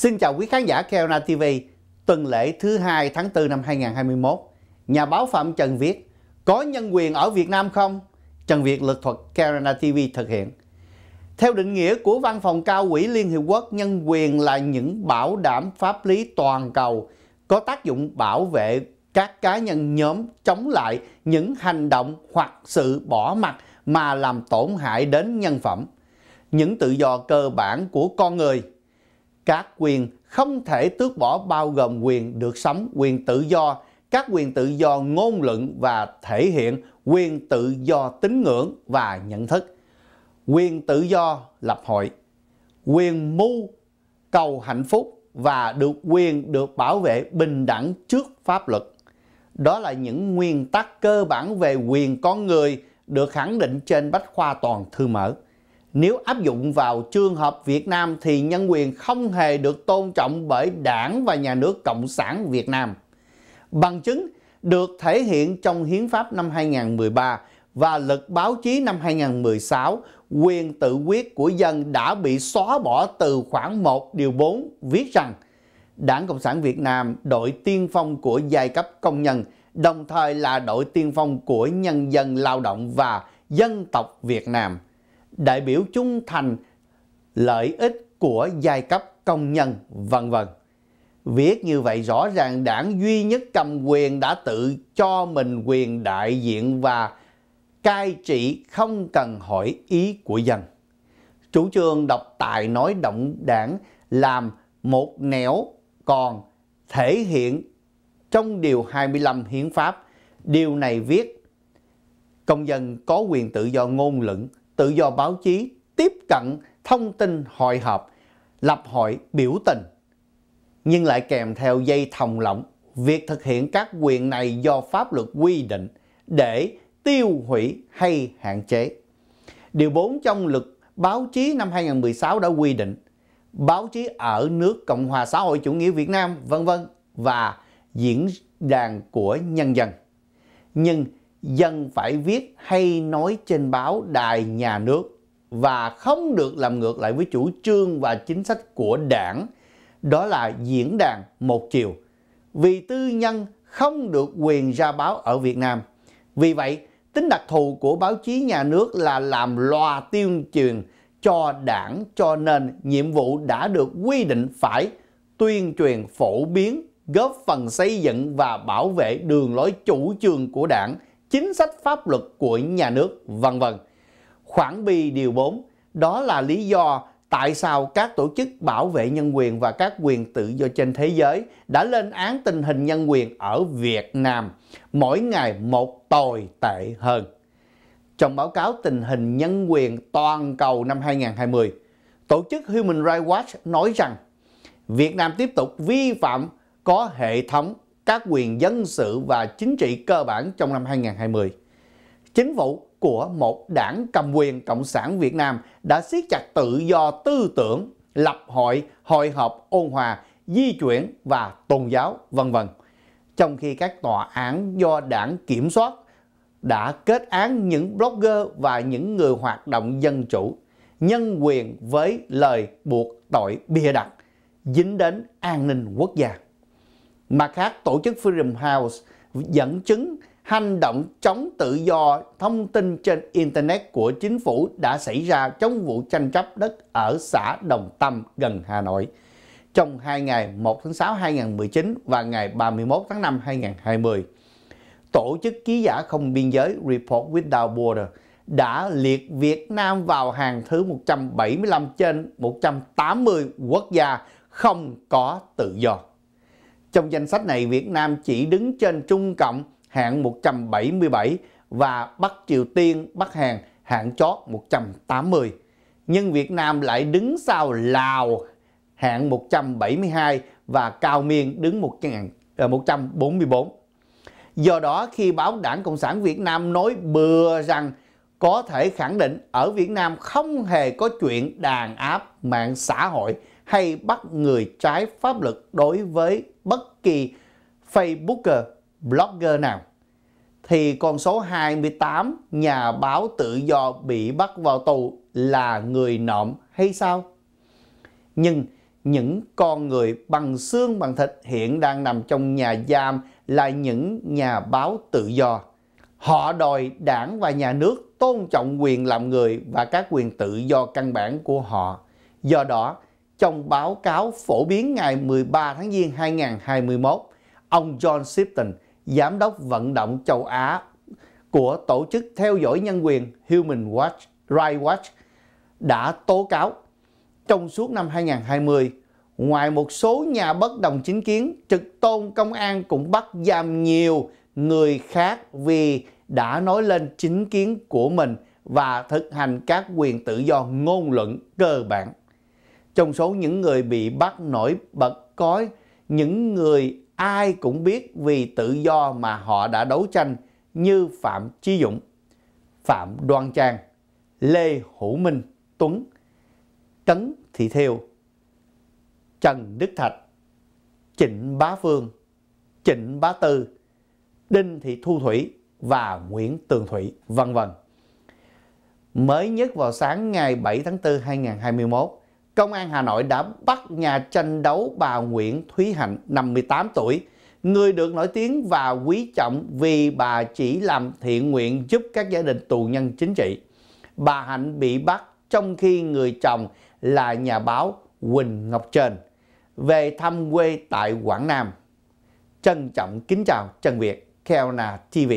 Xin chào quý khán giả Keona TV. Tuần lễ thứ hai tháng 4 năm 2021, nhà báo Phạm Trần viết Có nhân quyền ở Việt Nam không? Trần Việt lực thuật Keona TV thực hiện. Theo định nghĩa của Văn phòng Cao ủy Liên Hiệp Quốc, nhân quyền là những bảo đảm pháp lý toàn cầu có tác dụng bảo vệ các cá nhân nhóm chống lại những hành động hoặc sự bỏ mặt mà làm tổn hại đến nhân phẩm, những tự do cơ bản của con người các quyền không thể tước bỏ bao gồm quyền được sống, quyền tự do, các quyền tự do ngôn luận và thể hiện, quyền tự do tín ngưỡng và nhận thức, quyền tự do lập hội, quyền mưu cầu hạnh phúc và được quyền được bảo vệ bình đẳng trước pháp luật. Đó là những nguyên tắc cơ bản về quyền con người được khẳng định trên bách khoa toàn thư mở nếu áp dụng vào trường hợp Việt Nam thì nhân quyền không hề được tôn trọng bởi đảng và nhà nước Cộng sản Việt Nam. Bằng chứng được thể hiện trong Hiến pháp năm 2013 và luật báo chí năm 2016, quyền tự quyết của dân đã bị xóa bỏ từ khoảng 1 điều 4 viết rằng Đảng Cộng sản Việt Nam đội tiên phong của giai cấp công nhân, đồng thời là đội tiên phong của nhân dân lao động và dân tộc Việt Nam đại biểu trung thành lợi ích của giai cấp công nhân, vân vân. Viết như vậy rõ ràng đảng duy nhất cầm quyền đã tự cho mình quyền đại diện và cai trị không cần hỏi ý của dân. Chủ trương độc tài nói động đảng làm một nẻo còn thể hiện trong Điều 25 Hiến pháp. Điều này viết công dân có quyền tự do ngôn luận, tự do báo chí tiếp cận thông tin hội họp, lập hội biểu tình, nhưng lại kèm theo dây thòng lọng việc thực hiện các quyền này do pháp luật quy định để tiêu hủy hay hạn chế. Điều 4 trong luật báo chí năm 2016 đã quy định báo chí ở nước Cộng hòa xã hội chủ nghĩa Việt Nam vân vân và diễn đàn của nhân dân. Nhưng dân phải viết hay nói trên báo đài nhà nước và không được làm ngược lại với chủ trương và chính sách của đảng, đó là diễn đàn một chiều. Vì tư nhân không được quyền ra báo ở Việt Nam. Vì vậy, tính đặc thù của báo chí nhà nước là làm loa tuyên truyền cho đảng cho nên nhiệm vụ đã được quy định phải tuyên truyền phổ biến góp phần xây dựng và bảo vệ đường lối chủ trương của đảng – chính sách pháp luật của nhà nước, vân vân. Khoản bi điều 4, đó là lý do tại sao các tổ chức bảo vệ nhân quyền và các quyền tự do trên thế giới đã lên án tình hình nhân quyền ở Việt Nam mỗi ngày một tồi tệ hơn. Trong báo cáo tình hình nhân quyền toàn cầu năm 2020, tổ chức Human Rights Watch nói rằng Việt Nam tiếp tục vi phạm có hệ thống các quyền dân sự và chính trị cơ bản trong năm 2020. Chính phủ của một đảng cầm quyền Cộng sản Việt Nam đã siết chặt tự do tư tưởng, lập hội, hội họp ôn hòa, di chuyển và tôn giáo, vân vân. Trong khi các tòa án do đảng kiểm soát đã kết án những blogger và những người hoạt động dân chủ, nhân quyền với lời buộc tội bia đặt, dính đến an ninh quốc gia. Mặt khác, tổ chức Freedom House dẫn chứng hành động chống tự do thông tin trên Internet của chính phủ đã xảy ra trong vụ tranh chấp đất ở xã Đồng Tâm gần Hà Nội trong hai ngày 1 tháng 6 2019 và ngày 31 tháng 5 2020. Tổ chức ký giả không biên giới Report Without Border đã liệt Việt Nam vào hàng thứ 175 trên 180 quốc gia không có tự do. Trong danh sách này, Việt Nam chỉ đứng trên Trung Cộng hạng 177 và Bắc Triều Tiên, Bắc Hàn hạng chót 180. Nhưng Việt Nam lại đứng sau Lào hạng 172 và Cao Miên đứng 144. Ờ, Do đó khi báo Đảng Cộng sản Việt Nam nói bừa rằng có thể khẳng định ở Việt Nam không hề có chuyện đàn áp mạng xã hội hay bắt người trái pháp luật đối với bất kỳ Facebooker, blogger nào. Thì con số 28 nhà báo tự do bị bắt vào tù là người nộm hay sao? Nhưng những con người bằng xương bằng thịt hiện đang nằm trong nhà giam là những nhà báo tự do. Họ đòi đảng và nhà nước tôn trọng quyền làm người và các quyền tự do căn bản của họ. Do đó, trong báo cáo phổ biến ngày 13 tháng Giêng 2021, ông John Shipton, giám đốc vận động châu Á của tổ chức theo dõi nhân quyền Human Watch, Rights Watch đã tố cáo trong suốt năm 2020, ngoài một số nhà bất đồng chính kiến, trực tôn công an cũng bắt giam nhiều người khác vì đã nói lên chính kiến của mình và thực hành các quyền tự do ngôn luận cơ bản. Trong số những người bị bắt nổi bật có những người ai cũng biết vì tự do mà họ đã đấu tranh như Phạm Chí Dũng, Phạm Đoan Trang, Lê Hữu Minh, Tuấn, tấn Thị Thiêu, Trần Đức Thạch, Trịnh Bá Phương, Trịnh Bá Tư, Đinh Thị Thu Thủy và Nguyễn Tường Thủy, vân vân. Mới nhất vào sáng ngày 7 tháng 4 2021, Công an Hà Nội đã bắt nhà tranh đấu bà Nguyễn Thúy Hạnh, 58 tuổi, người được nổi tiếng và quý trọng vì bà chỉ làm thiện nguyện giúp các gia đình tù nhân chính trị. Bà Hạnh bị bắt trong khi người chồng là nhà báo Quỳnh Ngọc Trền về thăm quê tại Quảng Nam. Trân trọng kính chào Trần Việt, Keona TV.